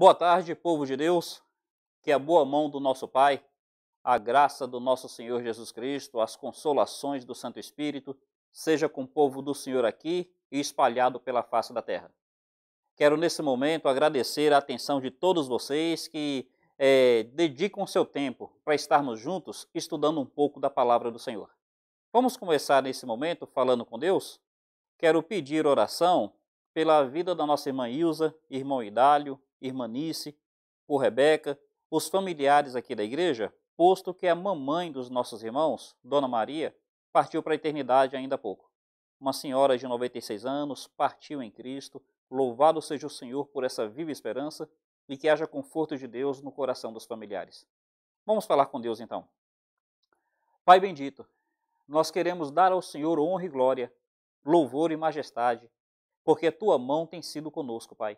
Boa tarde, povo de Deus. Que a boa mão do nosso Pai, a graça do nosso Senhor Jesus Cristo, as consolações do Santo Espírito, seja com o povo do Senhor aqui e espalhado pela face da terra. Quero nesse momento agradecer a atenção de todos vocês que é, dedicam seu tempo para estarmos juntos estudando um pouco da palavra do Senhor. Vamos começar nesse momento falando com Deus? Quero pedir oração pela vida da nossa irmã Ilza, irmão Idálio, Nice, por Rebeca, os familiares aqui da igreja, posto que a mamãe dos nossos irmãos, Dona Maria, partiu para a eternidade ainda há pouco. Uma senhora de 96 anos partiu em Cristo, louvado seja o Senhor por essa viva esperança e que haja conforto de Deus no coração dos familiares. Vamos falar com Deus então. Pai bendito, nós queremos dar ao Senhor honra e glória, louvor e majestade, porque a tua mão tem sido conosco, Pai.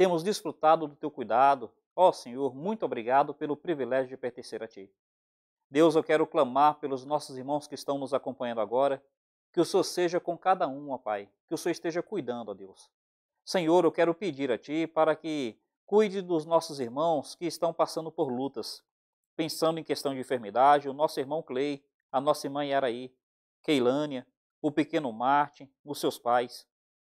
Temos desfrutado do teu cuidado. Ó oh, Senhor, muito obrigado pelo privilégio de pertencer a ti. Deus, eu quero clamar pelos nossos irmãos que estão nos acompanhando agora, que o Senhor seja com cada um, ó Pai, que o Senhor esteja cuidando, ó Deus. Senhor, eu quero pedir a ti para que cuide dos nossos irmãos que estão passando por lutas, pensando em questão de enfermidade, o nosso irmão Clay, a nossa irmã Yaraí, Keilânia, o pequeno Martin, os seus pais,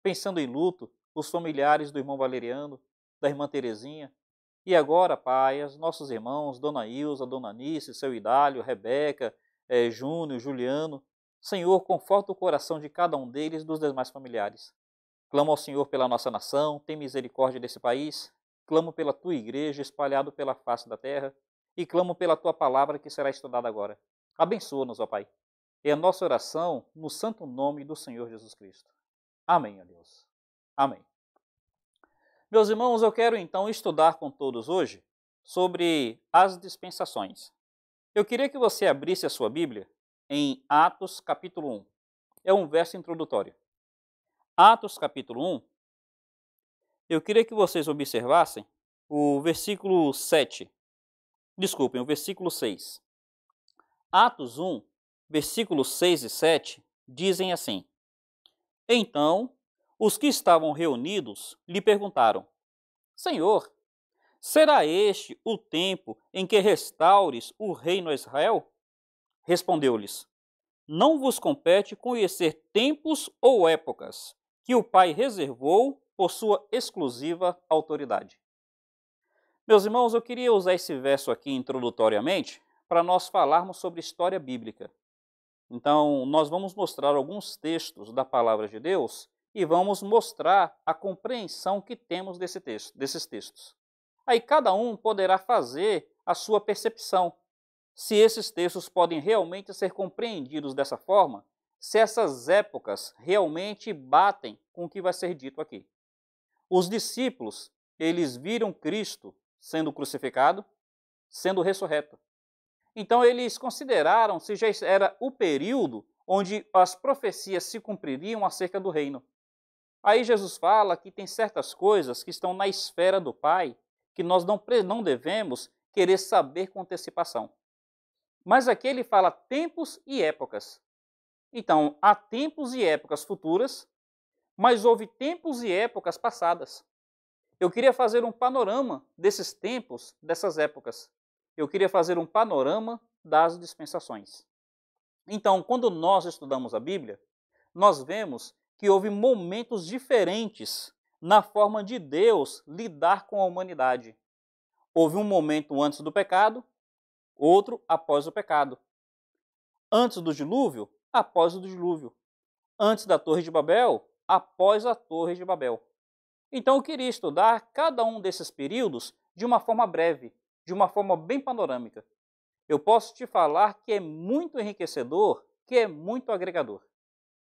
pensando em luto, os familiares do irmão Valeriano, da irmã Terezinha, e agora, Pai, os nossos irmãos, Dona Ilza, Dona Nice, seu Idálio, Rebeca, é, Júnior, Juliano, Senhor, conforta o coração de cada um deles e dos demais familiares. Clamo ao Senhor pela nossa nação, tem misericórdia desse país. Clamo pela tua igreja espalhada pela face da terra e clamo pela tua palavra que será estudada agora. Abençoa-nos, ó Pai. É a nossa oração no santo nome do Senhor Jesus Cristo. Amém, ó Deus. Amém. Meus irmãos, eu quero então estudar com todos hoje sobre as dispensações. Eu queria que você abrisse a sua Bíblia em Atos capítulo 1. É um verso introdutório. Atos capítulo 1. Eu queria que vocês observassem o versículo 7. Desculpem, o versículo 6. Atos 1, versículos 6 e 7 dizem assim: Então os que estavam reunidos lhe perguntaram: Senhor, será este o tempo em que restaures o reino a Israel? Respondeu-lhes: Não vos compete conhecer tempos ou épocas que o Pai reservou por sua exclusiva autoridade. Meus irmãos, eu queria usar esse verso aqui introdutoriamente para nós falarmos sobre história bíblica. Então, nós vamos mostrar alguns textos da palavra de Deus e vamos mostrar a compreensão que temos desse texto, desses textos. Aí cada um poderá fazer a sua percepção se esses textos podem realmente ser compreendidos dessa forma, se essas épocas realmente batem com o que vai ser dito aqui. Os discípulos, eles viram Cristo sendo crucificado, sendo ressurreto. Então eles consideraram se já era o período onde as profecias se cumpririam acerca do reino. Aí Jesus fala que tem certas coisas que estão na esfera do Pai que nós não, não devemos querer saber com antecipação. Mas aqui ele fala tempos e épocas. Então, há tempos e épocas futuras, mas houve tempos e épocas passadas. Eu queria fazer um panorama desses tempos, dessas épocas. Eu queria fazer um panorama das dispensações. Então, quando nós estudamos a Bíblia, nós vemos que houve momentos diferentes na forma de Deus lidar com a humanidade. Houve um momento antes do pecado, outro após o pecado. Antes do dilúvio, após o dilúvio. Antes da Torre de Babel, após a Torre de Babel. Então eu queria estudar cada um desses períodos de uma forma breve, de uma forma bem panorâmica. Eu posso te falar que é muito enriquecedor, que é muito agregador.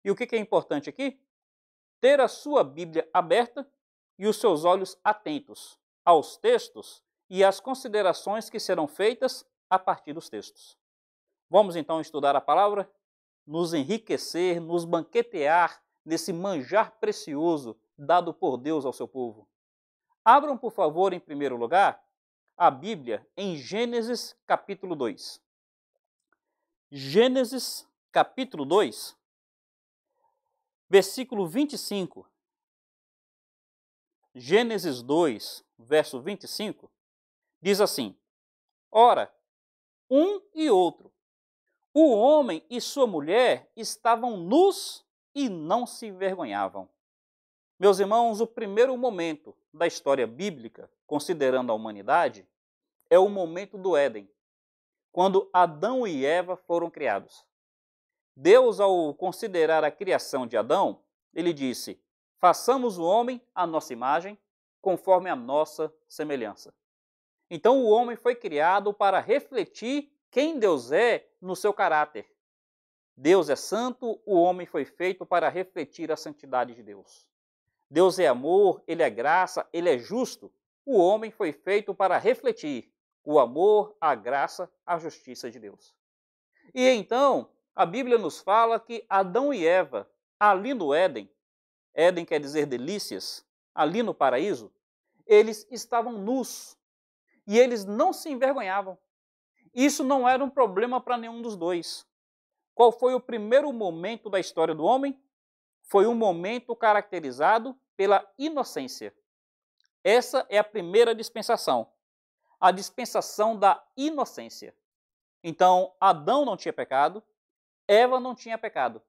E o que é importante aqui? ter a sua Bíblia aberta e os seus olhos atentos aos textos e às considerações que serão feitas a partir dos textos. Vamos então estudar a palavra, nos enriquecer, nos banquetear nesse manjar precioso dado por Deus ao seu povo. Abram, por favor, em primeiro lugar, a Bíblia em Gênesis capítulo 2. Gênesis capítulo 2, versículo 25. Gênesis 2, verso 25, diz assim: Ora, um e outro, o homem e sua mulher estavam nus e não se envergonhavam. Meus irmãos, o primeiro momento da história bíblica, considerando a humanidade, é o momento do Éden, quando Adão e Eva foram criados. Deus, ao considerar a criação de Adão, ele disse: façamos o homem à nossa imagem, conforme a nossa semelhança. Então o homem foi criado para refletir quem Deus é no seu caráter. Deus é santo, o homem foi feito para refletir a santidade de Deus. Deus é amor, ele é graça, ele é justo. O homem foi feito para refletir o amor, a graça, a justiça de Deus. E então, a Bíblia nos fala que Adão e Eva, ali no Éden, Éden quer dizer delícias, ali no paraíso, eles estavam nus e eles não se envergonhavam. Isso não era um problema para nenhum dos dois. Qual foi o primeiro momento da história do homem? Foi um momento caracterizado pela inocência. Essa é a primeira dispensação, a dispensação da inocência. Então, Adão não tinha pecado, Eva não tinha pecado.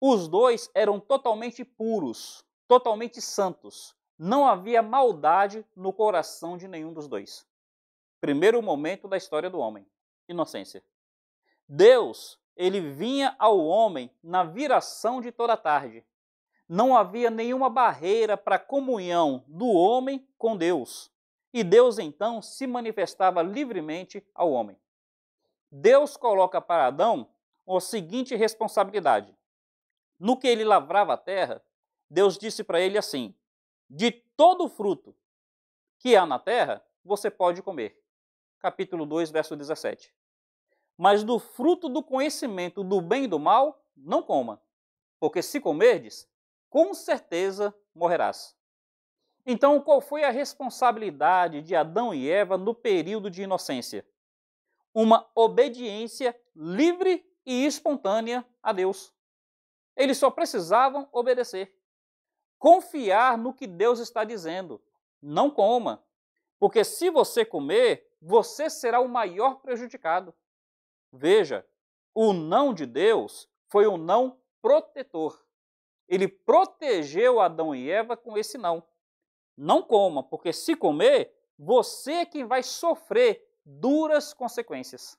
Os dois eram totalmente puros, totalmente santos. Não havia maldade no coração de nenhum dos dois. Primeiro momento da história do homem: inocência. Deus, ele vinha ao homem na viração de toda a tarde. Não havia nenhuma barreira para a comunhão do homem com Deus. E Deus então se manifestava livremente ao homem. Deus coloca para Adão com a seguinte responsabilidade: No que ele lavrava a terra, Deus disse para ele assim: De todo o fruto que há na terra, você pode comer. Capítulo 2, verso 17. Mas do fruto do conhecimento do bem e do mal, não coma, porque se comerdes, com certeza morrerás. Então, qual foi a responsabilidade de Adão e Eva no período de inocência? Uma obediência livre e espontânea a Deus. Eles só precisavam obedecer. Confiar no que Deus está dizendo. Não coma, porque se você comer, você será o maior prejudicado. Veja, o não de Deus foi um não protetor. Ele protegeu Adão e Eva com esse não. Não coma, porque se comer, você é quem vai sofrer duras consequências.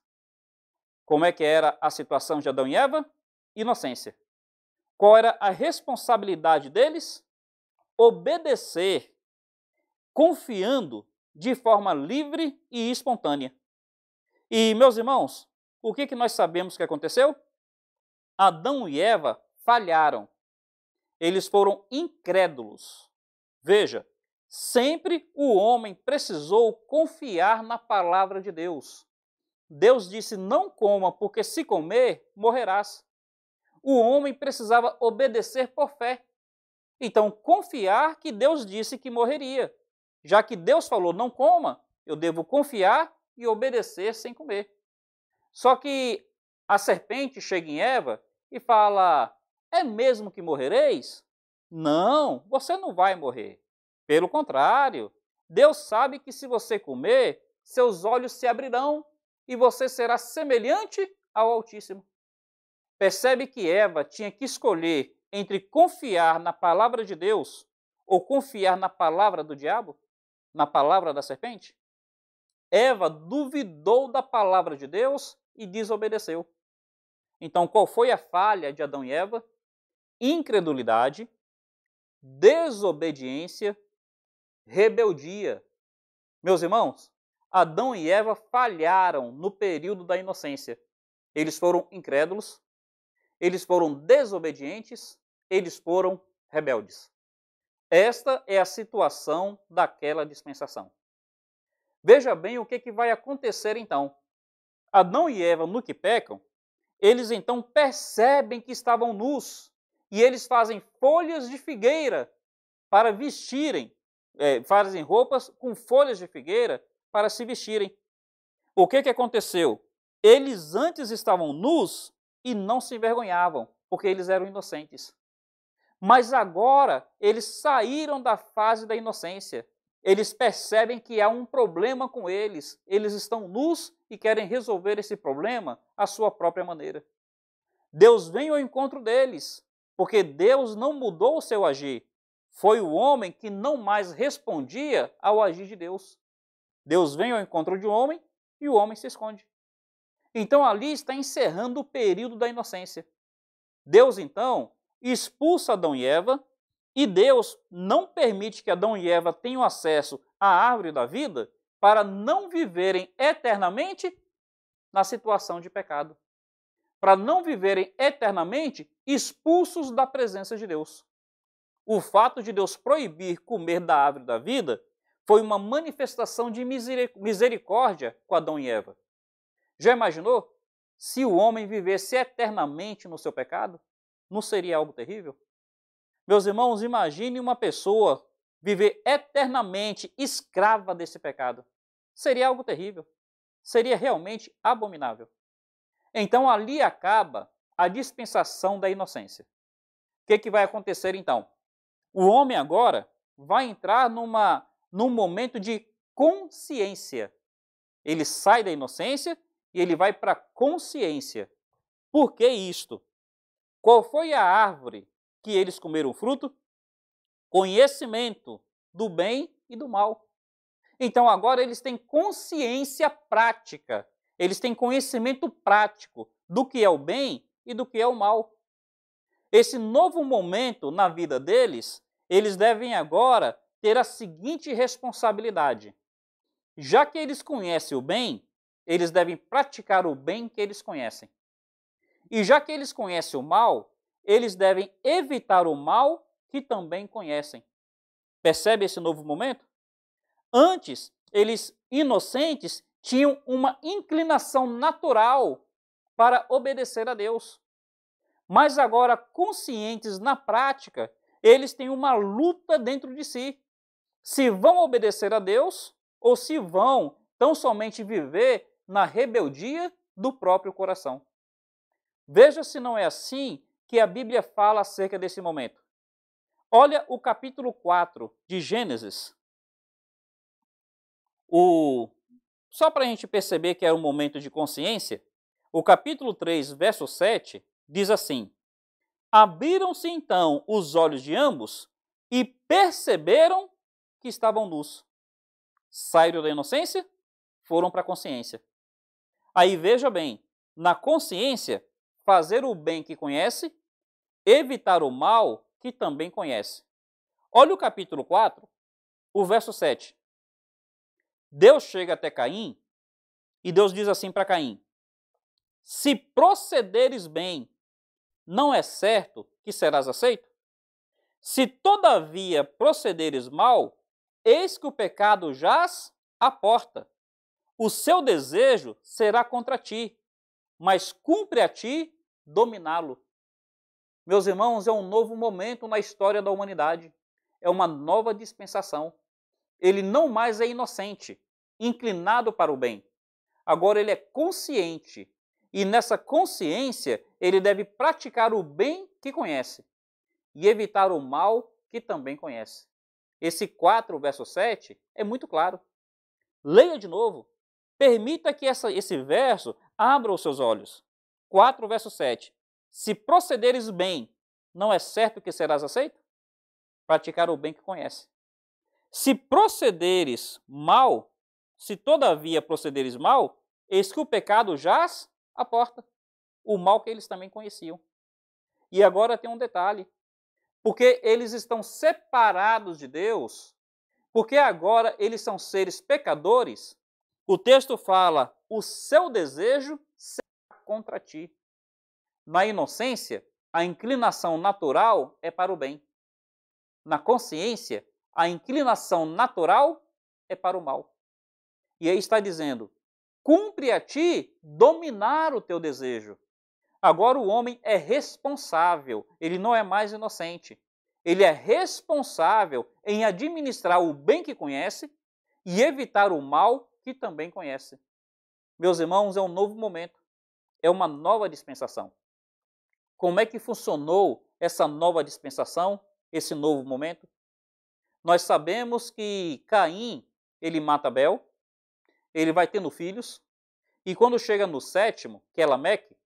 Como é que era a situação de Adão e Eva? Inocência. Qual era a responsabilidade deles? Obedecer, confiando de forma livre e espontânea. E, meus irmãos, o que, que nós sabemos que aconteceu? Adão e Eva falharam. Eles foram incrédulos. Veja, sempre o homem precisou confiar na palavra de Deus. Deus disse: Não coma, porque se comer, morrerás. O homem precisava obedecer por fé. Então, confiar que Deus disse que morreria. Já que Deus falou: Não coma, eu devo confiar e obedecer sem comer. Só que a serpente chega em Eva e fala: É mesmo que morrereis? Não, você não vai morrer. Pelo contrário, Deus sabe que se você comer, seus olhos se abrirão e você será semelhante ao Altíssimo. Percebe que Eva tinha que escolher entre confiar na palavra de Deus ou confiar na palavra do diabo, na palavra da serpente? Eva duvidou da palavra de Deus e desobedeceu. Então, qual foi a falha de Adão e Eva? Incredulidade, desobediência, rebeldia. Meus irmãos, Adão e Eva falharam no período da inocência. Eles foram incrédulos, eles foram desobedientes, eles foram rebeldes. Esta é a situação daquela dispensação. Veja bem o que, que vai acontecer então. Adão e Eva, no que pecam, eles então percebem que estavam nus e eles fazem folhas de figueira para vestirem, é, fazem roupas com folhas de figueira para se vestirem. O que, que aconteceu? Eles antes estavam nus e não se envergonhavam, porque eles eram inocentes. Mas agora eles saíram da fase da inocência. Eles percebem que há um problema com eles. Eles estão nus e querem resolver esse problema à sua própria maneira. Deus vem ao encontro deles, porque Deus não mudou o seu agir. Foi o homem que não mais respondia ao agir de Deus. Deus vem ao encontro de um homem e o homem se esconde. Então ali está encerrando o período da inocência. Deus então expulsa Adão e Eva e Deus não permite que Adão e Eva tenham acesso à árvore da vida para não viverem eternamente na situação de pecado. Para não viverem eternamente expulsos da presença de Deus. O fato de Deus proibir comer da árvore da vida foi uma manifestação de misericórdia com Adão e Eva. Já imaginou? Se o homem vivesse eternamente no seu pecado, não seria algo terrível? Meus irmãos, imagine uma pessoa viver eternamente escrava desse pecado. Seria algo terrível. Seria realmente abominável. Então ali acaba a dispensação da inocência. O que, é que vai acontecer então? O homem agora vai entrar numa num momento de consciência. Ele sai da inocência e ele vai para a consciência. Por que isto? Qual foi a árvore que eles comeram o fruto? Conhecimento do bem e do mal. Então agora eles têm consciência prática, eles têm conhecimento prático do que é o bem e do que é o mal. Esse novo momento na vida deles, eles devem agora ter a seguinte responsabilidade: já que eles conhecem o bem, eles devem praticar o bem que eles conhecem. E já que eles conhecem o mal, eles devem evitar o mal que também conhecem. Percebe esse novo momento? Antes, eles, inocentes, tinham uma inclinação natural para obedecer a Deus. Mas agora, conscientes na prática, eles têm uma luta dentro de si se vão obedecer a Deus ou se vão tão somente viver na rebeldia do próprio coração. Veja se não é assim que a Bíblia fala acerca desse momento. Olha o capítulo 4 de Gênesis. O... Só para a gente perceber que era é um momento de consciência, o capítulo 3, verso 7, diz assim: Abriram-se então os olhos de ambos e perceberam que estavam nus. Saíram da inocência, foram para a consciência. Aí veja bem, na consciência, fazer o bem que conhece, evitar o mal que também conhece. Olha o capítulo 4, o verso 7. Deus chega até Caim e Deus diz assim para Caim: Se procederes bem, não é certo que serás aceito? Se todavia procederes mal, Eis que o pecado jaz à porta. O seu desejo será contra ti, mas cumpre a ti dominá-lo. Meus irmãos, é um novo momento na história da humanidade. É uma nova dispensação. Ele não mais é inocente, inclinado para o bem. Agora ele é consciente e nessa consciência ele deve praticar o bem que conhece e evitar o mal que também conhece. Esse 4 verso 7 é muito claro. Leia de novo. Permita que essa, esse verso abra os seus olhos. 4 verso 7. Se procederes bem, não é certo que serás aceito? Praticar o bem que conhece. Se procederes mal, se todavia procederes mal, eis que o pecado jaz à porta, o mal que eles também conheciam. E agora tem um detalhe: porque eles estão separados de Deus, porque agora eles são seres pecadores, o texto fala: o seu desejo será contra ti. Na inocência, a inclinação natural é para o bem. Na consciência, a inclinação natural é para o mal. E aí está dizendo: cumpre a ti dominar o teu desejo. Agora o homem é responsável, ele não é mais inocente. Ele é responsável em administrar o bem que conhece e evitar o mal que também conhece. Meus irmãos, é um novo momento, é uma nova dispensação. Como é que funcionou essa nova dispensação, esse novo momento? Nós sabemos que Caim, ele mata Abel, ele vai tendo filhos, e quando chega no sétimo, que é Lameque,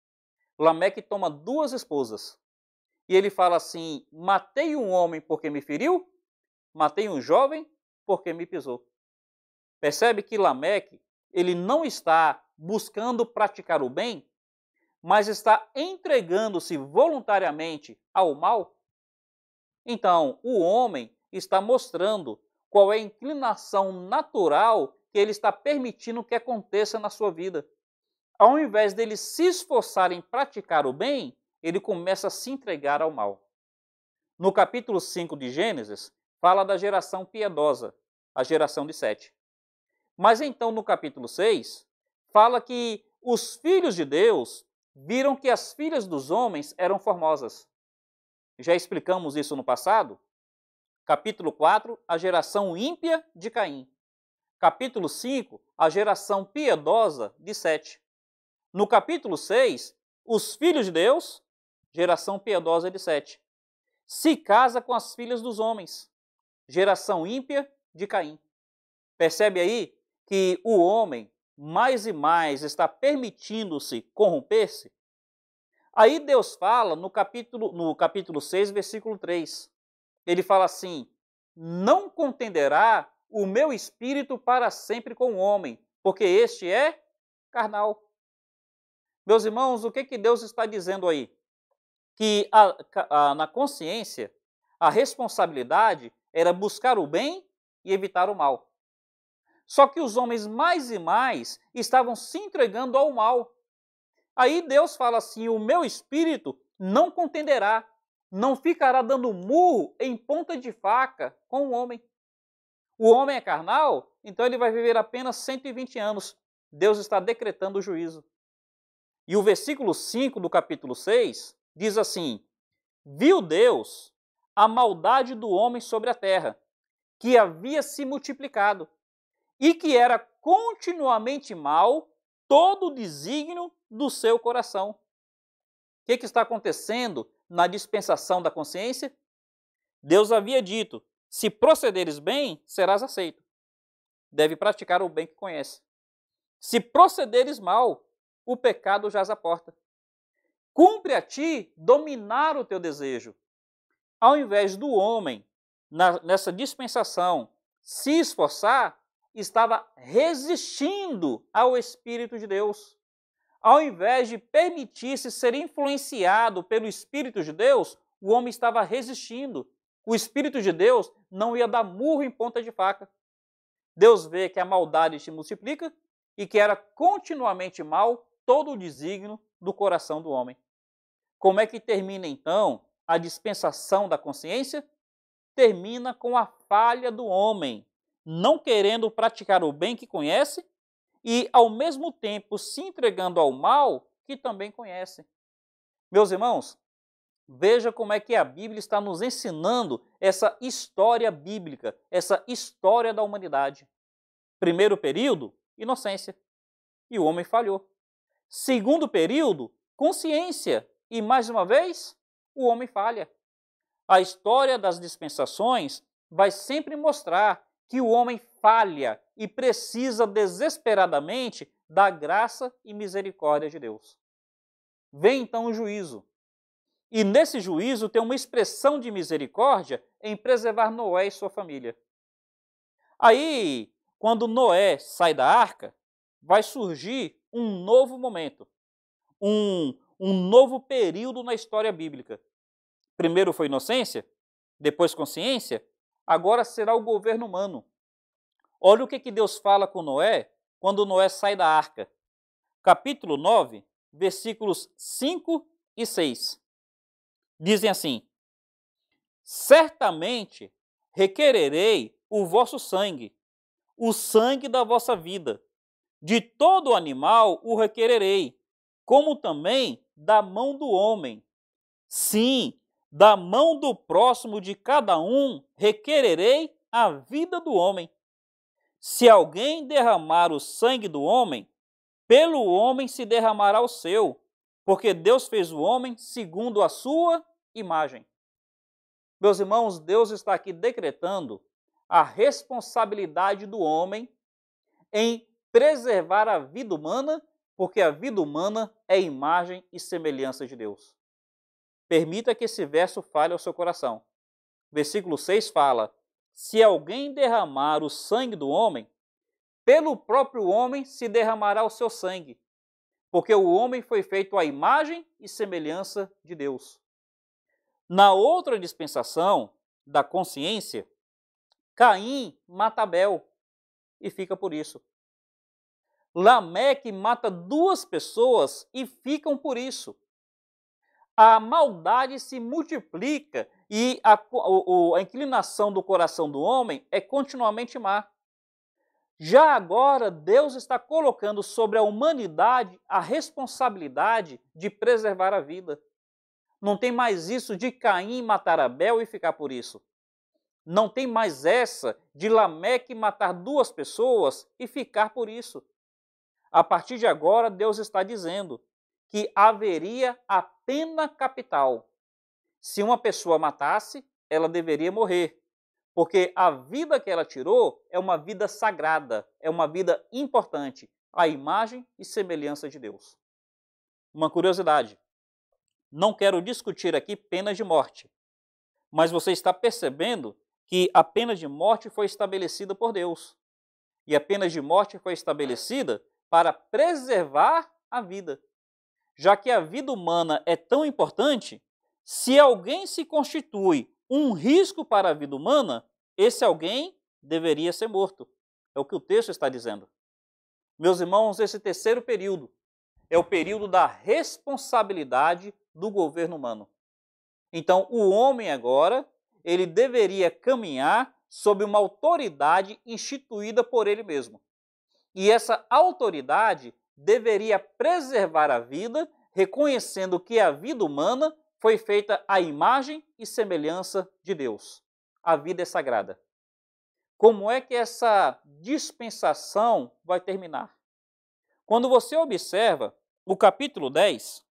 Lameque toma duas esposas. E ele fala assim: Matei um homem porque me feriu, matei um jovem porque me pisou. Percebe que Lameque, ele não está buscando praticar o bem, mas está entregando-se voluntariamente ao mal? Então, o homem está mostrando qual é a inclinação natural que ele está permitindo que aconteça na sua vida ao invés dele se esforçar em praticar o bem, ele começa a se entregar ao mal. No capítulo 5 de Gênesis, fala da geração piedosa, a geração de Sete. Mas então, no capítulo 6, fala que os filhos de Deus viram que as filhas dos homens eram formosas. Já explicamos isso no passado. Capítulo 4, a geração ímpia de Caim. Capítulo 5, a geração piedosa de Sete. No capítulo 6, os filhos de Deus, geração piedosa de Sete, se casa com as filhas dos homens, geração ímpia de Caim. Percebe aí que o homem mais e mais está permitindo-se corromper-se? Aí Deus fala no capítulo, no capítulo 6, versículo 3. Ele fala assim: Não contenderá o meu espírito para sempre com o homem, porque este é carnal, meus irmãos, o que, que Deus está dizendo aí? Que a, a, na consciência, a responsabilidade era buscar o bem e evitar o mal. Só que os homens mais e mais estavam se entregando ao mal. Aí Deus fala assim: O meu espírito não contenderá, não ficará dando murro em ponta de faca com o homem. O homem é carnal, então ele vai viver apenas 120 anos. Deus está decretando o juízo. E o versículo 5 do capítulo 6 diz assim: Viu Deus a maldade do homem sobre a terra, que havia se multiplicado, e que era continuamente mal todo o desígnio do seu coração. O que, que está acontecendo na dispensação da consciência? Deus havia dito: se procederes bem, serás aceito. Deve praticar o bem que conhece. Se procederes mal, o pecado jaz à porta. Cumpre a ti dominar o teu desejo. Ao invés do homem, na, nessa dispensação, se esforçar, estava resistindo ao Espírito de Deus. Ao invés de permitir-se ser influenciado pelo Espírito de Deus, o homem estava resistindo. O Espírito de Deus não ia dar murro em ponta de faca. Deus vê que a maldade se multiplica e que era continuamente mal, todo o desígnio do coração do homem. Como é que termina então a dispensação da consciência? Termina com a falha do homem, não querendo praticar o bem que conhece e, ao mesmo tempo, se entregando ao mal que também conhece. Meus irmãos, veja como é que a Bíblia está nos ensinando essa história bíblica, essa história da humanidade. Primeiro período, inocência. E o homem falhou. Segundo período, consciência. E mais uma vez, o homem falha. A história das dispensações vai sempre mostrar que o homem falha e precisa desesperadamente da graça e misericórdia de Deus. Vem então o juízo. E nesse juízo tem uma expressão de misericórdia em preservar Noé e sua família. Aí, quando Noé sai da arca, vai surgir um novo momento, um, um novo período na história bíblica. Primeiro foi inocência, depois consciência, agora será o governo humano. Olha o que, que Deus fala com Noé quando Noé sai da arca. Capítulo 9, versículos 5 e 6. Dizem assim: Certamente requererei o vosso sangue, o sangue da vossa vida, de todo animal o requererei, como também da mão do homem. Sim, da mão do próximo de cada um requererei a vida do homem. Se alguém derramar o sangue do homem, pelo homem se derramará o seu, porque Deus fez o homem segundo a sua imagem. Meus irmãos, Deus está aqui decretando a responsabilidade do homem em preservar a vida humana, porque a vida humana é imagem e semelhança de Deus. Permita que esse verso fale ao seu coração. Versículo 6 fala: Se alguém derramar o sangue do homem, pelo próprio homem se derramará o seu sangue, porque o homem foi feito à imagem e semelhança de Deus. Na outra dispensação da consciência, Caim mata Abel e fica por isso. Lameque mata duas pessoas e ficam por isso. A maldade se multiplica e a, o, a inclinação do coração do homem é continuamente má. Já agora, Deus está colocando sobre a humanidade a responsabilidade de preservar a vida. Não tem mais isso de Caim matar Abel e ficar por isso. Não tem mais essa de Lameque matar duas pessoas e ficar por isso. A partir de agora, Deus está dizendo que haveria a pena capital. Se uma pessoa matasse, ela deveria morrer, porque a vida que ela tirou é uma vida sagrada, é uma vida importante, a imagem e semelhança de Deus. Uma curiosidade: não quero discutir aqui penas de morte, mas você está percebendo que a pena de morte foi estabelecida por Deus. E a pena de morte foi estabelecida para preservar a vida. Já que a vida humana é tão importante, se alguém se constitui um risco para a vida humana, esse alguém deveria ser morto. É o que o texto está dizendo. Meus irmãos, esse terceiro período é o período da responsabilidade do governo humano. Então, o homem agora, ele deveria caminhar sob uma autoridade instituída por ele mesmo. E essa autoridade deveria preservar a vida, reconhecendo que a vida humana foi feita à imagem e semelhança de Deus. A vida é sagrada. Como é que essa dispensação vai terminar? Quando você observa o capítulo 10,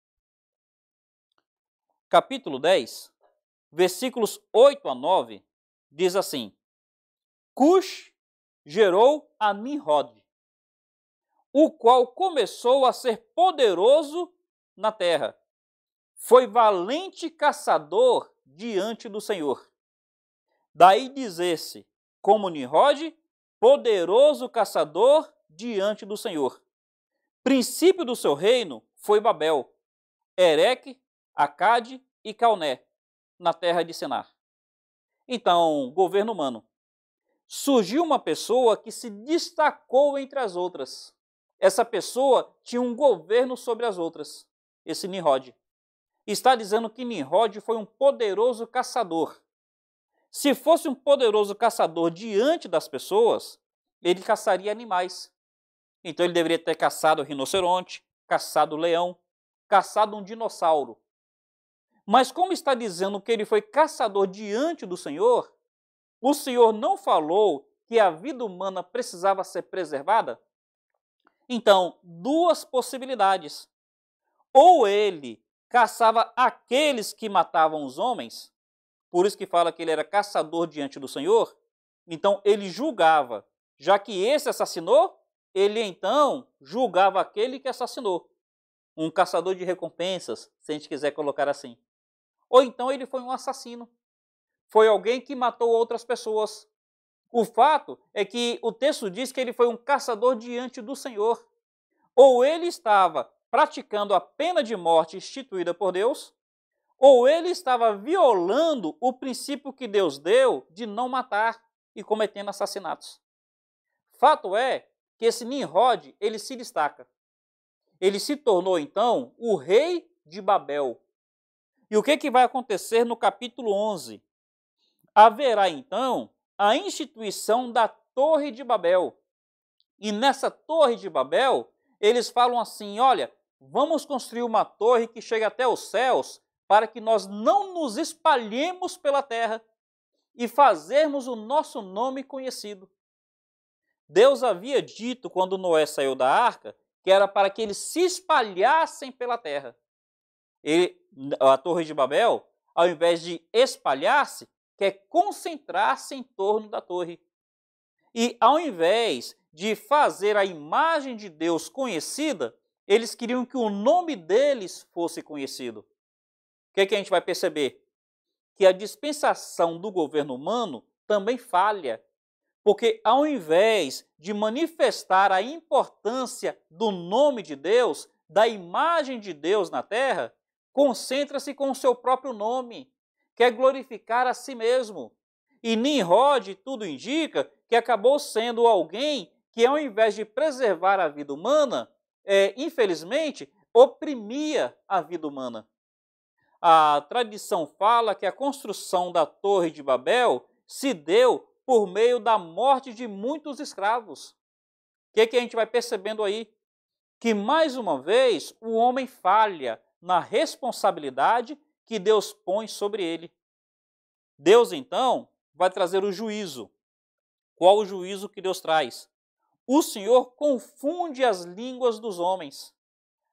capítulo 10, versículos 8 a 9, diz assim: Cush gerou a Nimrod, o qual começou a ser poderoso na terra. Foi valente caçador diante do Senhor. Daí dizer-se, como Nimrod, poderoso caçador diante do Senhor. Princípio do seu reino foi Babel, Ereque, Acade e Calné, na terra de Senar. Então, governo humano. Surgiu uma pessoa que se destacou entre as outras essa pessoa tinha um governo sobre as outras, esse Nimrod. Está dizendo que Nimrod foi um poderoso caçador. Se fosse um poderoso caçador diante das pessoas, ele caçaria animais. Então ele deveria ter caçado rinoceronte, caçado leão, caçado um dinossauro. Mas como está dizendo que ele foi caçador diante do Senhor, o Senhor não falou que a vida humana precisava ser preservada? Então, duas possibilidades. Ou ele caçava aqueles que matavam os homens, por isso que fala que ele era caçador diante do Senhor. Então, ele julgava, já que esse assassinou, ele então julgava aquele que assassinou. Um caçador de recompensas, se a gente quiser colocar assim. Ou então ele foi um assassino. Foi alguém que matou outras pessoas o fato é que o texto diz que ele foi um caçador diante do Senhor. Ou ele estava praticando a pena de morte instituída por Deus, ou ele estava violando o princípio que Deus deu de não matar e cometendo assassinatos. Fato é que esse Nimrod, ele se destaca. Ele se tornou então o rei de Babel. E o que, que vai acontecer no capítulo 11? Haverá então a instituição da Torre de Babel. E nessa Torre de Babel, eles falam assim: olha, vamos construir uma torre que chegue até os céus para que nós não nos espalhemos pela terra e fazermos o nosso nome conhecido. Deus havia dito quando Noé saiu da arca que era para que eles se espalhassem pela terra. Ele, a Torre de Babel, ao invés de espalhar-se, quer é concentrar-se em torno da torre. E ao invés de fazer a imagem de Deus conhecida, eles queriam que o nome deles fosse conhecido. O que, é que a gente vai perceber? Que a dispensação do governo humano também falha, porque ao invés de manifestar a importância do nome de Deus, da imagem de Deus na terra, concentra-se com o seu próprio nome quer glorificar a si mesmo. E Nimrod, tudo indica, que acabou sendo alguém que, ao invés de preservar a vida humana, é, infelizmente, oprimia a vida humana. A tradição fala que a construção da Torre de Babel se deu por meio da morte de muitos escravos. O que, que a gente vai percebendo aí? Que mais uma vez o homem falha na responsabilidade que Deus põe sobre ele. Deus, então, vai trazer o juízo. Qual o juízo que Deus traz? O Senhor confunde as línguas dos homens.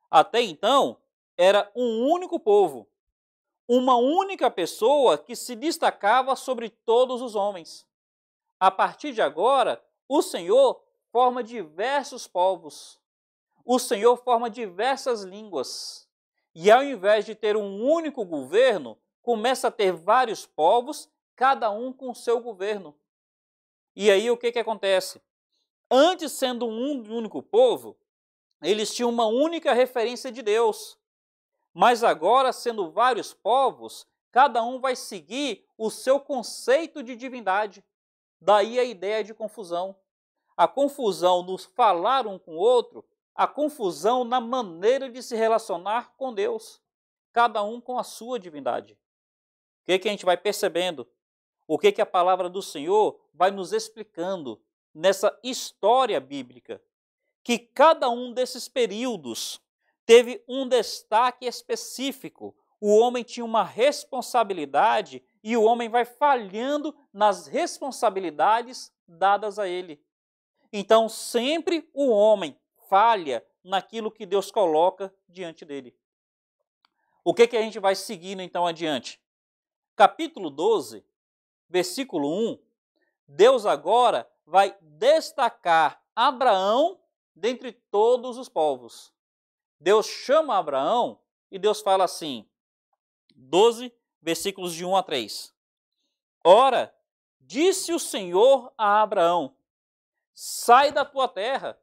Até então, era um único povo, uma única pessoa que se destacava sobre todos os homens. A partir de agora, o Senhor forma diversos povos. O Senhor forma diversas línguas. E ao invés de ter um único governo, começa a ter vários povos, cada um com seu governo. E aí o que, que acontece? Antes sendo um único povo, eles tinham uma única referência de Deus. Mas agora, sendo vários povos, cada um vai seguir o seu conceito de divindade. Daí a ideia de confusão. A confusão nos falar um com o outro a confusão na maneira de se relacionar com Deus, cada um com a sua divindade. O que, que a gente vai percebendo? O que, que a palavra do Senhor vai nos explicando nessa história bíblica? Que cada um desses períodos teve um destaque específico. O homem tinha uma responsabilidade e o homem vai falhando nas responsabilidades dadas a ele. Então, sempre o homem falha naquilo que Deus coloca diante dele. O que, que a gente vai seguindo então adiante? Capítulo 12, versículo 1, Deus agora vai destacar Abraão dentre todos os povos. Deus chama Abraão e Deus fala assim, 12, versículos de 1 a 3. Ora, disse o Senhor a Abraão: Sai da tua terra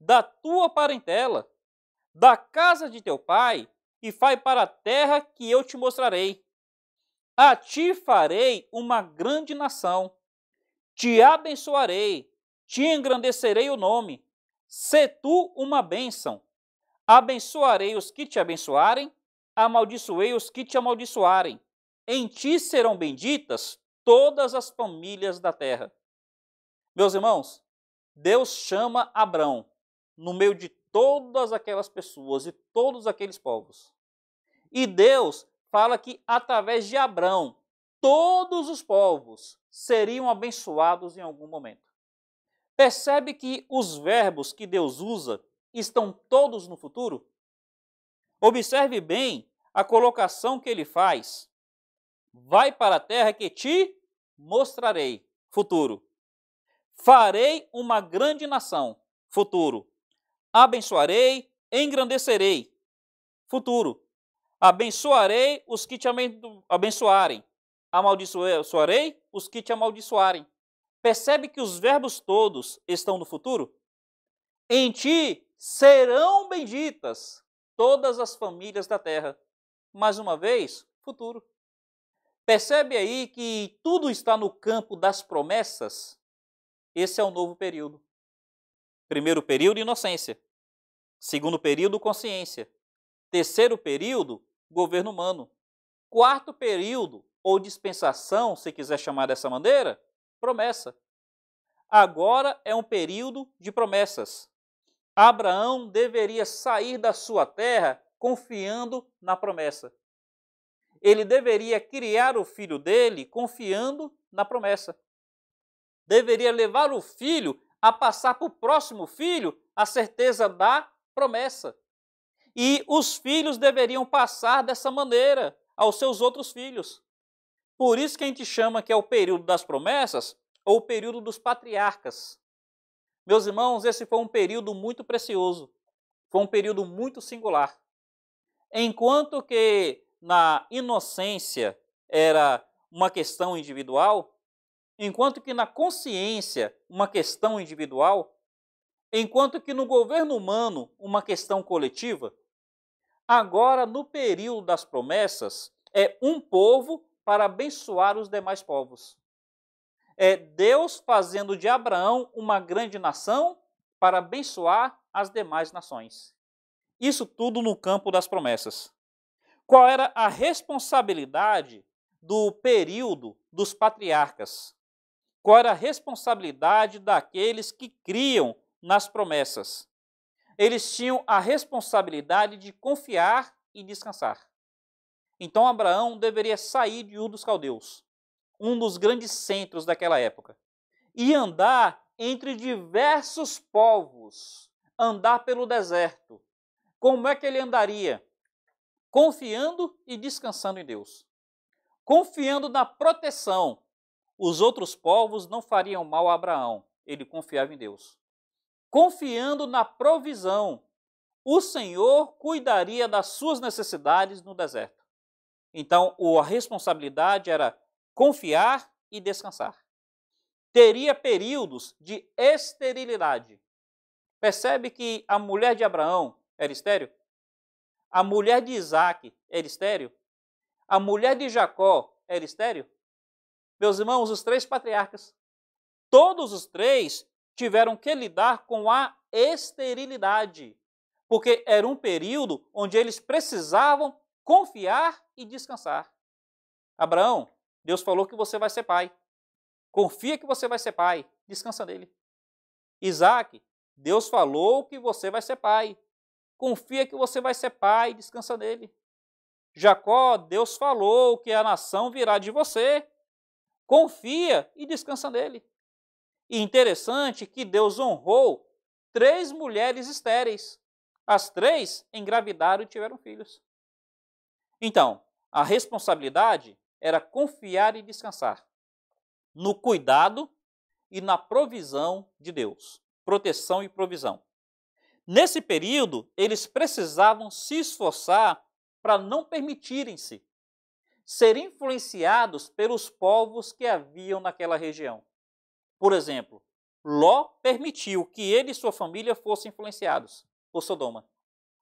da tua parentela, da casa de teu pai, e vai para a terra que eu te mostrarei. A ti farei uma grande nação, te abençoarei, te engrandecerei o nome, se tu uma bênção. Abençoarei os que te abençoarem, amaldiçoei os que te amaldiçoarem. Em ti serão benditas todas as famílias da terra. Meus irmãos, Deus chama Abrão no meio de todas aquelas pessoas e todos aqueles povos. E Deus fala que através de Abraão, todos os povos seriam abençoados em algum momento. Percebe que os verbos que Deus usa estão todos no futuro? Observe bem a colocação que ele faz. Vai para a terra que te mostrarei, futuro. Farei uma grande nação, futuro abençoarei, engrandecerei. Futuro. Abençoarei os que te abençoarem. Amaldiçoarei os que te amaldiçoarem. Percebe que os verbos todos estão no futuro? Em ti serão benditas todas as famílias da terra. Mais uma vez, futuro. Percebe aí que tudo está no campo das promessas? Esse é o novo período. Primeiro período, inocência. Segundo período, consciência. Terceiro período, governo humano. Quarto período, ou dispensação, se quiser chamar dessa maneira, promessa. Agora é um período de promessas. Abraão deveria sair da sua terra confiando na promessa. Ele deveria criar o filho dele confiando na promessa. Deveria levar o filho a passar para o próximo filho a certeza da promessa. E os filhos deveriam passar dessa maneira aos seus outros filhos. Por isso que a gente chama que é o período das promessas ou o período dos patriarcas. Meus irmãos, esse foi um período muito precioso. Foi um período muito singular. Enquanto que na inocência era uma questão individual, enquanto que na consciência uma questão individual, Enquanto que no governo humano, uma questão coletiva, agora no período das promessas, é um povo para abençoar os demais povos. É Deus fazendo de Abraão uma grande nação para abençoar as demais nações. Isso tudo no campo das promessas. Qual era a responsabilidade do período dos patriarcas? Qual era a responsabilidade daqueles que criam nas promessas. Eles tinham a responsabilidade de confiar e descansar. Então Abraão deveria sair de Ur dos Caldeus, um dos grandes centros daquela época, e andar entre diversos povos, andar pelo deserto. Como é que ele andaria? Confiando e descansando em Deus. Confiando na proteção. Os outros povos não fariam mal a Abraão, ele confiava em Deus confiando na provisão. O Senhor cuidaria das suas necessidades no deserto. Então, a responsabilidade era confiar e descansar. Teria períodos de esterilidade. Percebe que a mulher de Abraão era estéril? A mulher de Isaac era estéril? A mulher de Jacó era estéril? Meus irmãos, os três patriarcas. Todos os três tiveram que lidar com a esterilidade, porque era um período onde eles precisavam confiar e descansar. Abraão, Deus falou que você vai ser pai. Confia que você vai ser pai, descansa nele. Isaac, Deus falou que você vai ser pai. Confia que você vai ser pai, descansa nele. Jacó, Deus falou que a nação virá de você. Confia e descansa nele. E interessante que Deus honrou três mulheres estéreis. As três engravidaram e tiveram filhos. Então, a responsabilidade era confiar e descansar no cuidado e na provisão de Deus proteção e provisão. Nesse período, eles precisavam se esforçar para não permitirem-se ser influenciados pelos povos que haviam naquela região. Por exemplo, Ló permitiu que ele e sua família fossem influenciados por Sodoma.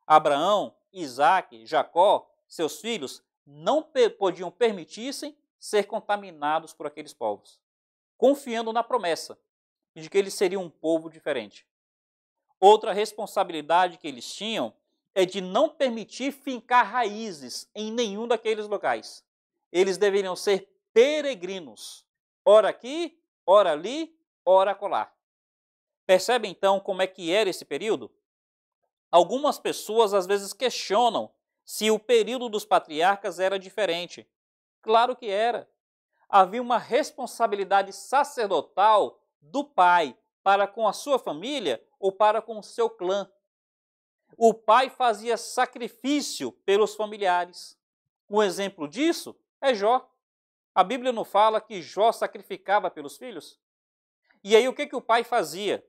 Abraão, Isaac, Jacó, seus filhos, não podiam permitir-se ser contaminados por aqueles povos, confiando na promessa de que eles seriam um povo diferente. Outra responsabilidade que eles tinham é de não permitir fincar raízes em nenhum daqueles locais. Eles deveriam ser peregrinos, ora aqui, ora ali, ora colar. Percebe então como é que era esse período? Algumas pessoas às vezes questionam se o período dos patriarcas era diferente. Claro que era. Havia uma responsabilidade sacerdotal do pai para com a sua família ou para com o seu clã. O pai fazia sacrifício pelos familiares. Um exemplo disso é Jó. A Bíblia não fala que Jó sacrificava pelos filhos? E aí o que, que o pai fazia?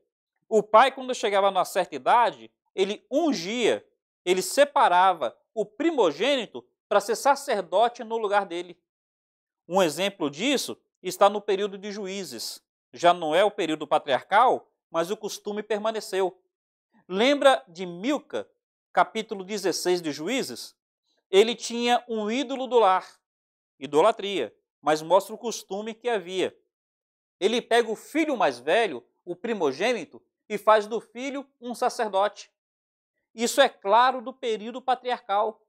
O pai, quando chegava numa certa idade, ele ungia, ele separava o primogênito para ser sacerdote no lugar dele. Um exemplo disso está no período de juízes. Já não é o período patriarcal, mas o costume permaneceu. Lembra de Milca, capítulo 16 de Juízes? Ele tinha um ídolo do lar, idolatria mas mostra o costume que havia. Ele pega o filho mais velho, o primogênito, e faz do filho um sacerdote. Isso é claro do período patriarcal.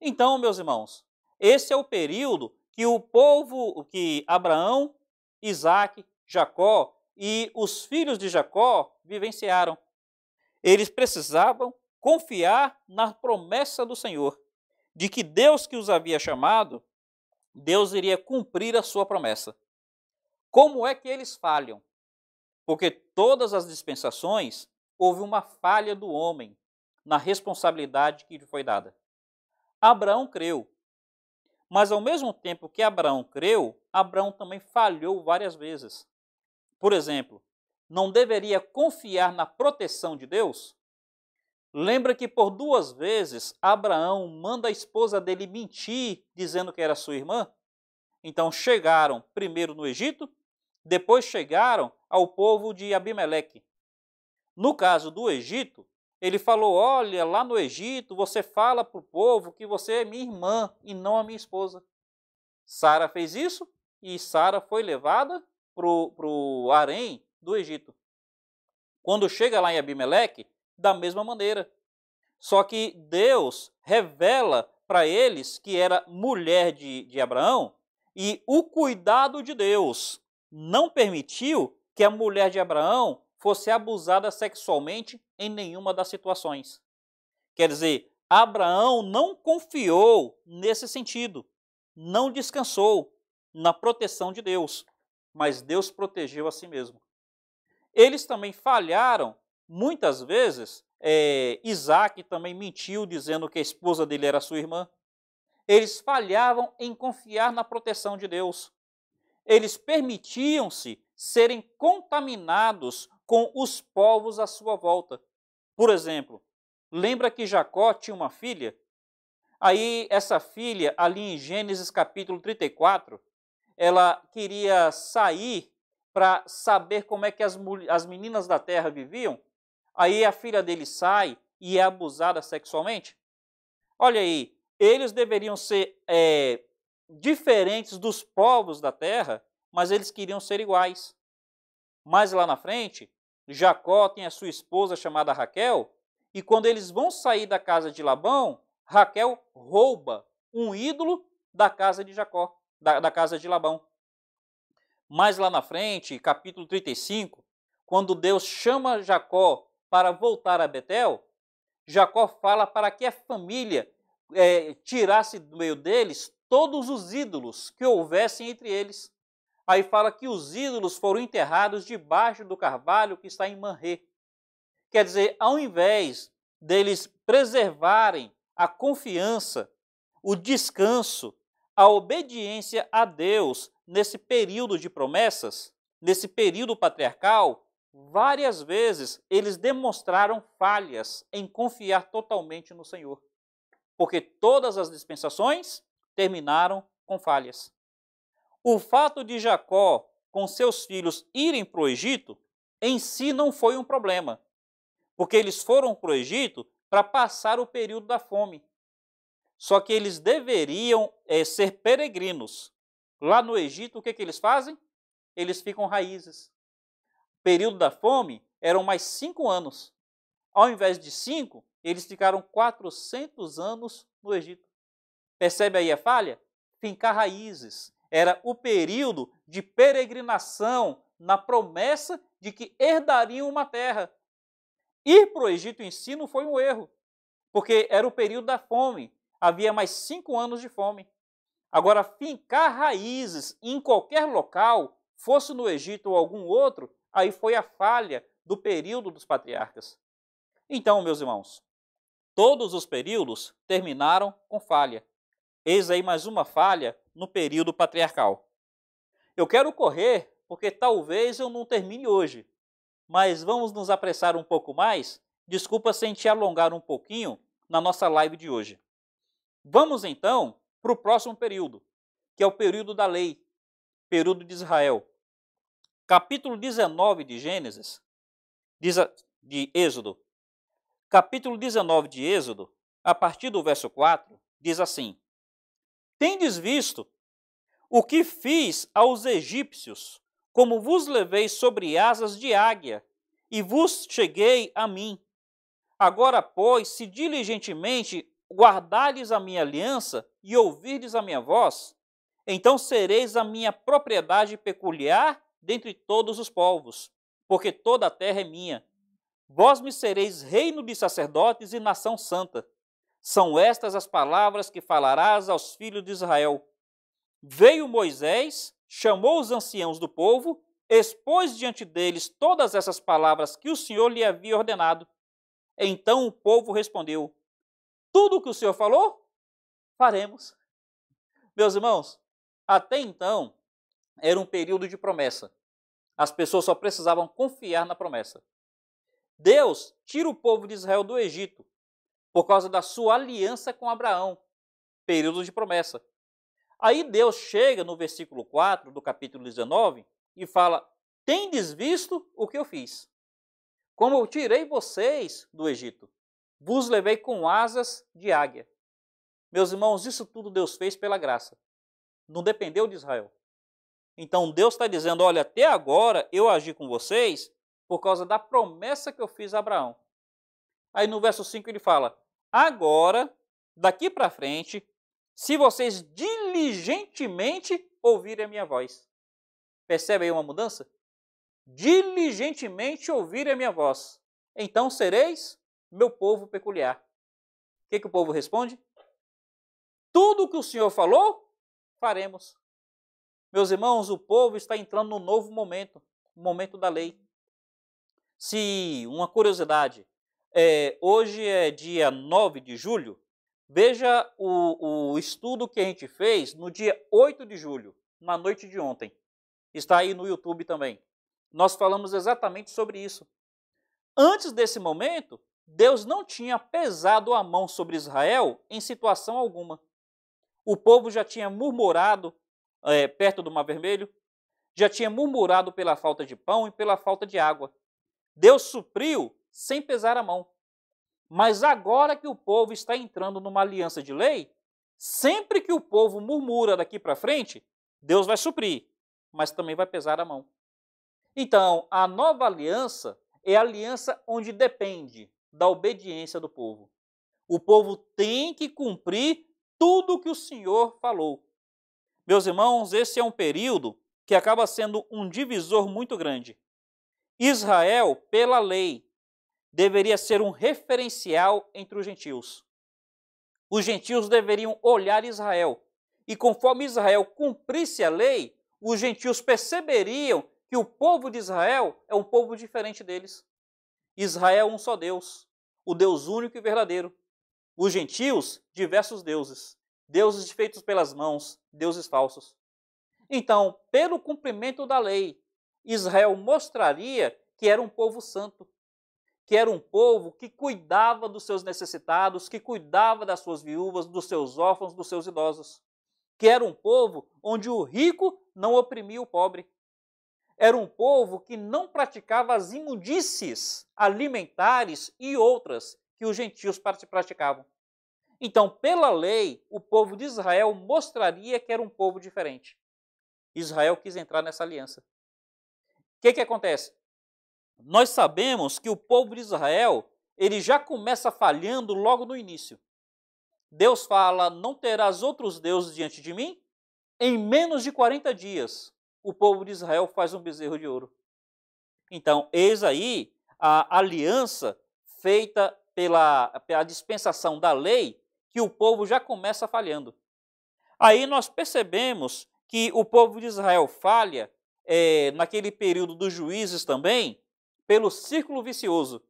Então, meus irmãos, esse é o período que o povo, que Abraão, Isaac, Jacó e os filhos de Jacó vivenciaram. Eles precisavam confiar na promessa do Senhor, de que Deus que os havia chamado Deus iria cumprir a sua promessa. Como é que eles falham? Porque todas as dispensações houve uma falha do homem na responsabilidade que lhe foi dada. Abraão creu. Mas ao mesmo tempo que Abraão creu, Abraão também falhou várias vezes. Por exemplo, não deveria confiar na proteção de Deus? Lembra que por duas vezes Abraão manda a esposa dele mentir, dizendo que era sua irmã? Então chegaram primeiro no Egito, depois chegaram ao povo de Abimeleque. No caso do Egito, ele falou: Olha, lá no Egito você fala para o povo que você é minha irmã e não a minha esposa. Sara fez isso e Sara foi levada para o harém do Egito. Quando chega lá em Abimeleque, da mesma maneira. Só que Deus revela para eles que era mulher de, de Abraão e o cuidado de Deus não permitiu que a mulher de Abraão fosse abusada sexualmente em nenhuma das situações. Quer dizer, Abraão não confiou nesse sentido, não descansou na proteção de Deus, mas Deus protegeu a si mesmo. Eles também falharam Muitas vezes, é, Isaac também mentiu dizendo que a esposa dele era sua irmã. Eles falhavam em confiar na proteção de Deus. Eles permitiam-se serem contaminados com os povos à sua volta. Por exemplo, lembra que Jacó tinha uma filha? Aí, essa filha, ali em Gênesis capítulo 34, ela queria sair para saber como é que as, as meninas da terra viviam aí a filha dele sai e é abusada sexualmente? Olha aí, eles deveriam ser é, diferentes dos povos da terra, mas eles queriam ser iguais. Mais lá na frente, Jacó tem a sua esposa chamada Raquel, e quando eles vão sair da casa de Labão, Raquel rouba um ídolo da casa de Jacó, da, da casa de Labão. Mais lá na frente, capítulo 35, quando Deus chama Jacó para voltar a Betel, Jacó fala para que a família é, tirasse do meio deles todos os ídolos que houvessem entre eles. Aí fala que os ídolos foram enterrados debaixo do carvalho que está em Manré. Quer dizer, ao invés deles preservarem a confiança, o descanso, a obediência a Deus nesse período de promessas, nesse período patriarcal, Várias vezes eles demonstraram falhas em confiar totalmente no Senhor, porque todas as dispensações terminaram com falhas. O fato de Jacó com seus filhos irem para o Egito em si não foi um problema, porque eles foram para o Egito para passar o período da fome. Só que eles deveriam é, ser peregrinos. Lá no Egito, o que, que eles fazem? Eles ficam raízes período da fome eram mais cinco anos. Ao invés de cinco, eles ficaram 400 anos no Egito. Percebe aí a falha? Fincar raízes. Era o período de peregrinação na promessa de que herdariam uma terra. Ir para o Egito em si não foi um erro, porque era o período da fome. Havia mais cinco anos de fome. Agora, fincar raízes em qualquer local, fosse no Egito ou algum outro, Aí foi a falha do período dos patriarcas. Então, meus irmãos, todos os períodos terminaram com falha. Eis aí mais uma falha no período patriarcal. Eu quero correr porque talvez eu não termine hoje, mas vamos nos apressar um pouco mais. Desculpa sem te alongar um pouquinho na nossa live de hoje. Vamos então para o próximo período, que é o período da lei, período de Israel, Capítulo 19 de Gênesis, de Êxodo, capítulo 19 de Êxodo, a partir do verso 4, diz assim: Tendes visto o que fiz aos egípcios, como vos levei sobre asas de águia, e vos cheguei a mim. Agora, pois, se diligentemente guardardes a minha aliança e ouvirdes a minha voz, então sereis a minha propriedade peculiar dentre todos os povos, porque toda a terra é minha. Vós me sereis reino de sacerdotes e nação santa. São estas as palavras que falarás aos filhos de Israel. Veio Moisés, chamou os anciãos do povo, expôs diante deles todas essas palavras que o Senhor lhe havia ordenado. Então o povo respondeu: Tudo o que o Senhor falou, faremos. Meus irmãos, até então, era um período de promessa. As pessoas só precisavam confiar na promessa. Deus tira o povo de Israel do Egito por causa da sua aliança com Abraão, período de promessa. Aí Deus chega no versículo 4 do capítulo 19 e fala: Tendes visto o que eu fiz? Como eu tirei vocês do Egito, vos levei com asas de águia. Meus irmãos, isso tudo Deus fez pela graça. Não dependeu de Israel. Então Deus está dizendo: olha, até agora eu agi com vocês por causa da promessa que eu fiz a Abraão. Aí no verso 5 ele fala: agora, daqui para frente, se vocês diligentemente ouvirem a minha voz. Percebe aí uma mudança? Diligentemente ouvirem a minha voz. Então sereis meu povo peculiar. O que, que o povo responde? Tudo o que o Senhor falou, faremos. Meus irmãos, o povo está entrando num novo momento, o momento da lei. Se, uma curiosidade, é, hoje é dia 9 de julho, veja o, o estudo que a gente fez no dia 8 de julho, na noite de ontem. Está aí no YouTube também. Nós falamos exatamente sobre isso. Antes desse momento, Deus não tinha pesado a mão sobre Israel em situação alguma. O povo já tinha murmurado, é, perto do Mar Vermelho, já tinha murmurado pela falta de pão e pela falta de água. Deus supriu sem pesar a mão. Mas agora que o povo está entrando numa aliança de lei, sempre que o povo murmura daqui para frente, Deus vai suprir, mas também vai pesar a mão. Então, a nova aliança é a aliança onde depende da obediência do povo. O povo tem que cumprir tudo o que o Senhor falou. Meus irmãos, esse é um período que acaba sendo um divisor muito grande. Israel, pela lei, deveria ser um referencial entre os gentios. Os gentios deveriam olhar Israel. E conforme Israel cumprisse a lei, os gentios perceberiam que o povo de Israel é um povo diferente deles. Israel é um só Deus, o Deus único e verdadeiro. Os gentios, diversos deuses deuses feitos pelas mãos, deuses falsos. Então, pelo cumprimento da lei, Israel mostraria que era um povo santo, que era um povo que cuidava dos seus necessitados, que cuidava das suas viúvas, dos seus órfãos, dos seus idosos, que era um povo onde o rico não oprimia o pobre. Era um povo que não praticava as imundícies alimentares e outras que os gentios praticavam. Então, pela lei, o povo de Israel mostraria que era um povo diferente. Israel quis entrar nessa aliança. O que, que acontece? Nós sabemos que o povo de Israel ele já começa falhando logo no início. Deus fala: Não terás outros deuses diante de mim. Em menos de 40 dias, o povo de Israel faz um bezerro de ouro. Então, eis aí a aliança feita pela, pela dispensação da lei que o povo já começa falhando. Aí nós percebemos que o povo de Israel falha é, naquele período dos juízes também pelo círculo vicioso.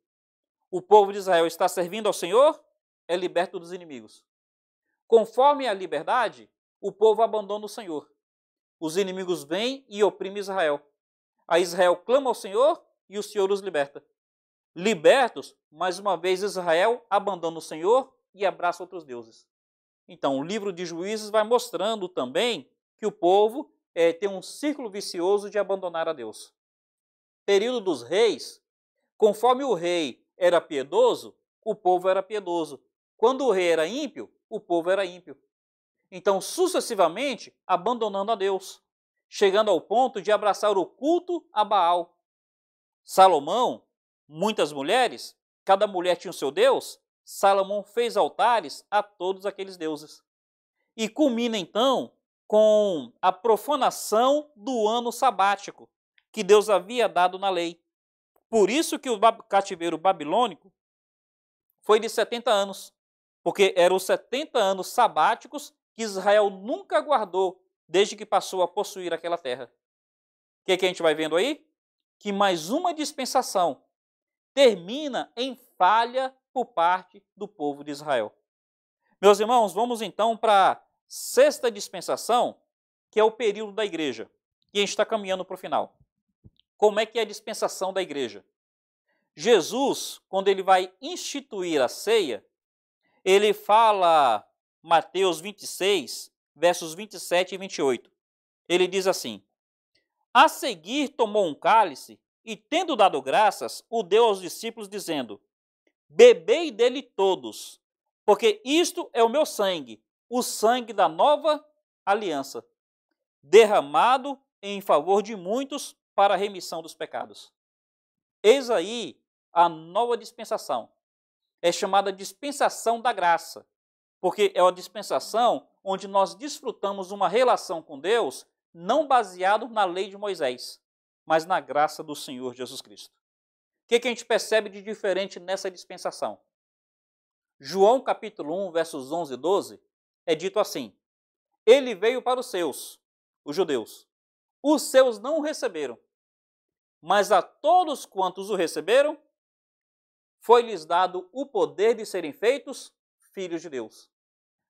O povo de Israel está servindo ao Senhor, é liberto dos inimigos. Conforme a liberdade, o povo abandona o Senhor. Os inimigos vêm e oprimem Israel. A Israel clama ao Senhor e o Senhor os liberta. Libertos, mais uma vez Israel abandona o Senhor e abraça outros deuses. Então, o livro de Juízes vai mostrando também que o povo é, tem um círculo vicioso de abandonar a Deus. Período dos reis, conforme o rei era piedoso, o povo era piedoso. Quando o rei era ímpio, o povo era ímpio. Então, sucessivamente, abandonando a Deus, chegando ao ponto de abraçar o culto a Baal. Salomão, muitas mulheres, cada mulher tinha o seu Deus, Salomão fez altares a todos aqueles deuses. E culmina então com a profanação do ano sabático que Deus havia dado na lei. Por isso que o cativeiro babilônico foi de 70 anos, porque eram os 70 anos sabáticos que Israel nunca guardou desde que passou a possuir aquela terra. O que, que a gente vai vendo aí? Que mais uma dispensação termina em falha por parte do povo de Israel. Meus irmãos, vamos então para a sexta dispensação, que é o período da igreja. E a gente está caminhando para o final. Como é que é a dispensação da igreja? Jesus, quando ele vai instituir a ceia, ele fala, Mateus 26, versos 27 e 28. Ele diz assim: A seguir tomou um cálice e, tendo dado graças, o deu aos discípulos, dizendo: Bebei dele todos, porque isto é o meu sangue, o sangue da nova aliança, derramado em favor de muitos para a remissão dos pecados. Eis aí a nova dispensação. É chamada dispensação da graça, porque é uma dispensação onde nós desfrutamos uma relação com Deus não baseado na lei de Moisés, mas na graça do Senhor Jesus Cristo que, que a gente percebe de diferente nessa dispensação? João capítulo 1, versos 11 e 12, é dito assim: Ele veio para os seus, os judeus. Os seus não o receberam, mas a todos quantos o receberam, foi-lhes dado o poder de serem feitos filhos de Deus.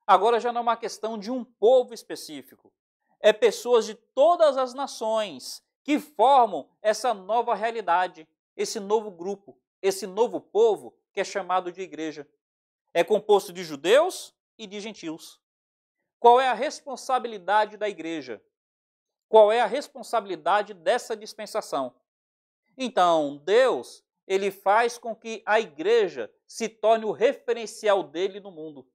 Agora já não é uma questão de um povo específico, é pessoas de todas as nações que formam essa nova realidade esse novo grupo, esse novo povo que é chamado de igreja. É composto de judeus e de gentios. Qual é a responsabilidade da igreja? Qual é a responsabilidade dessa dispensação? Então, Deus, ele faz com que a igreja se torne o referencial dele no mundo.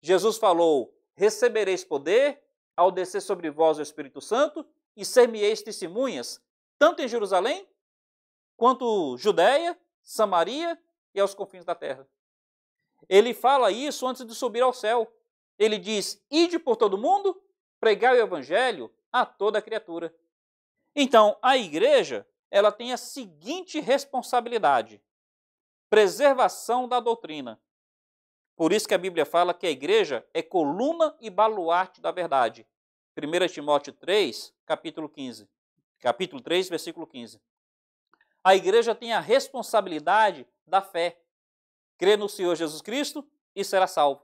Jesus falou: "Recebereis poder ao descer sobre vós o Espírito Santo e ser-me-eis testemunhas, tanto em Jerusalém quanto Judéia, Samaria e aos confins da terra. Ele fala isso antes de subir ao céu. Ele diz: Ide por todo mundo, pregai o evangelho a toda criatura. Então, a igreja, ela tem a seguinte responsabilidade: preservação da doutrina. Por isso que a Bíblia fala que a igreja é coluna e baluarte da verdade. 1 Timóteo 3, capítulo 15. Capítulo 3, versículo 15. A igreja tem a responsabilidade da fé. Crê no Senhor Jesus Cristo e será salvo.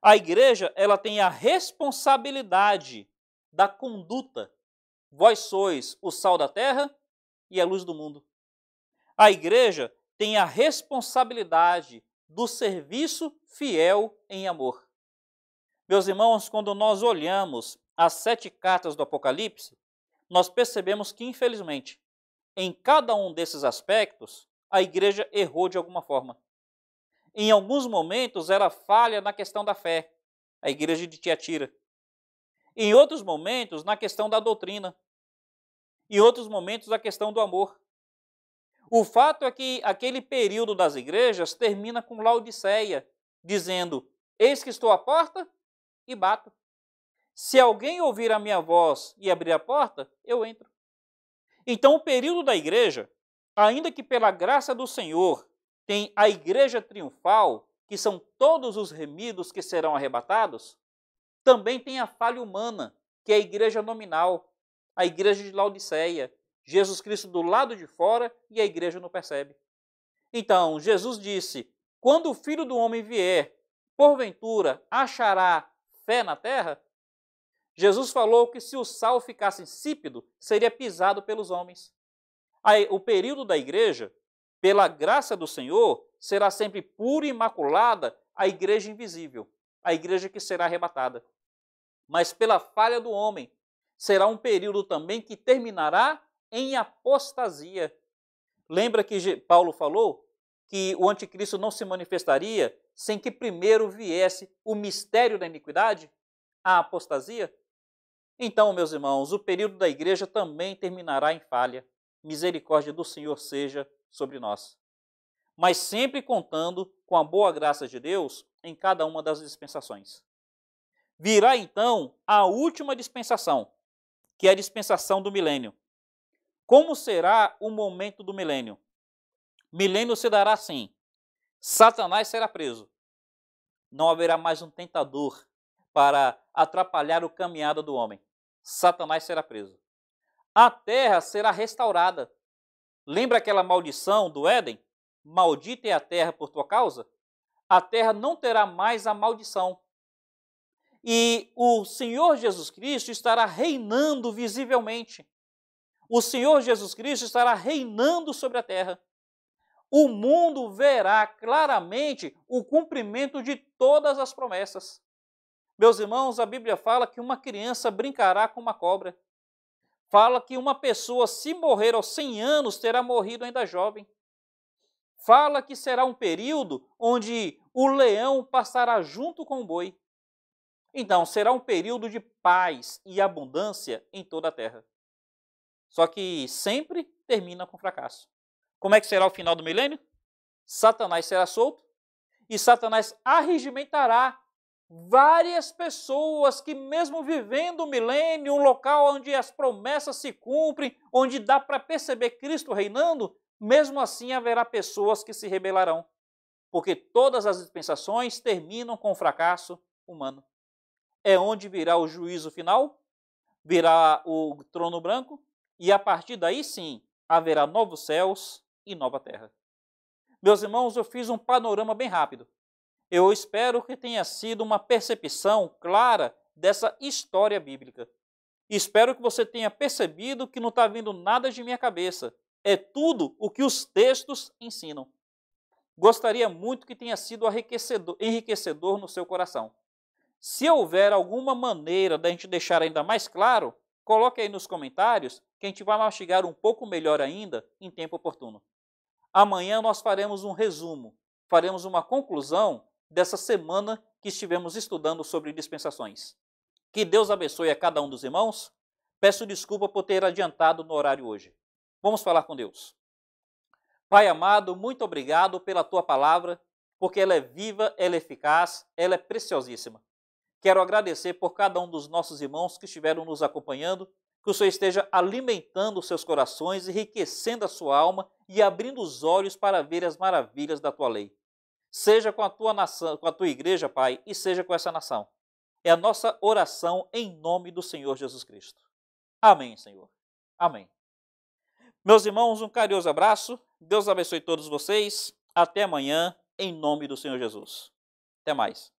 A igreja, ela tem a responsabilidade da conduta. Vós sois o sal da terra e a luz do mundo. A igreja tem a responsabilidade do serviço fiel em amor. Meus irmãos, quando nós olhamos as sete cartas do Apocalipse, nós percebemos que, infelizmente, em cada um desses aspectos, a igreja errou de alguma forma. Em alguns momentos, ela falha na questão da fé, a igreja de Tiatira. Em outros momentos, na questão da doutrina. Em outros momentos, a questão do amor. O fato é que aquele período das igrejas termina com Laodiceia, dizendo: Eis que estou à porta e bato. Se alguém ouvir a minha voz e abrir a porta, eu entro. Então, o período da igreja, ainda que pela graça do Senhor, tem a igreja triunfal, que são todos os remidos que serão arrebatados, também tem a falha humana, que é a igreja nominal, a igreja de Laodiceia, Jesus Cristo do lado de fora e a igreja não percebe. Então, Jesus disse: Quando o filho do homem vier, porventura achará fé na terra? Jesus falou que se o sal ficasse insípido, seria pisado pelos homens. Aí, o período da igreja, pela graça do Senhor, será sempre pura e imaculada a igreja invisível, a igreja que será arrebatada. Mas pela falha do homem, será um período também que terminará em apostasia. Lembra que Paulo falou que o anticristo não se manifestaria sem que primeiro viesse o mistério da iniquidade, a apostasia? Então, meus irmãos, o período da igreja também terminará em falha. Misericórdia do Senhor seja sobre nós. Mas sempre contando com a boa graça de Deus em cada uma das dispensações. Virá então a última dispensação, que é a dispensação do milênio. Como será o momento do milênio? Milênio se dará assim: Satanás será preso. Não haverá mais um tentador para atrapalhar o caminhada do homem. Satanás será preso. A terra será restaurada. Lembra aquela maldição do Éden? Maldita é a terra por tua causa? A terra não terá mais a maldição. E o Senhor Jesus Cristo estará reinando visivelmente. O Senhor Jesus Cristo estará reinando sobre a terra. O mundo verá claramente o cumprimento de todas as promessas. Meus irmãos, a Bíblia fala que uma criança brincará com uma cobra. Fala que uma pessoa, se morrer aos 100 anos, terá morrido ainda jovem. Fala que será um período onde o leão passará junto com o boi. Então, será um período de paz e abundância em toda a terra. Só que sempre termina com fracasso. Como é que será o final do milênio? Satanás será solto e Satanás arregimentará várias pessoas que, mesmo vivendo o milênio, um local onde as promessas se cumprem, onde dá para perceber Cristo reinando, mesmo assim haverá pessoas que se rebelarão, porque todas as dispensações terminam com o fracasso humano. É onde virá o juízo final, virá o trono branco, e a partir daí sim haverá novos céus e nova terra. Meus irmãos, eu fiz um panorama bem rápido eu espero que tenha sido uma percepção clara dessa história bíblica. Espero que você tenha percebido que não está vindo nada de minha cabeça. É tudo o que os textos ensinam. Gostaria muito que tenha sido enriquecedor, enriquecedor no seu coração. Se houver alguma maneira da de gente deixar ainda mais claro, coloque aí nos comentários que a gente vai mastigar um pouco melhor ainda em tempo oportuno. Amanhã nós faremos um resumo, faremos uma conclusão dessa semana que estivemos estudando sobre dispensações. Que Deus abençoe a cada um dos irmãos. Peço desculpa por ter adiantado no horário hoje. Vamos falar com Deus. Pai amado, muito obrigado pela tua palavra, porque ela é viva, ela é eficaz, ela é preciosíssima. Quero agradecer por cada um dos nossos irmãos que estiveram nos acompanhando, que o Senhor esteja alimentando os seus corações, enriquecendo a sua alma e abrindo os olhos para ver as maravilhas da tua lei seja com a tua nação, com a tua igreja, Pai, e seja com essa nação. É a nossa oração em nome do Senhor Jesus Cristo. Amém, Senhor. Amém. Meus irmãos, um carinhoso abraço. Deus abençoe todos vocês. Até amanhã, em nome do Senhor Jesus. Até mais.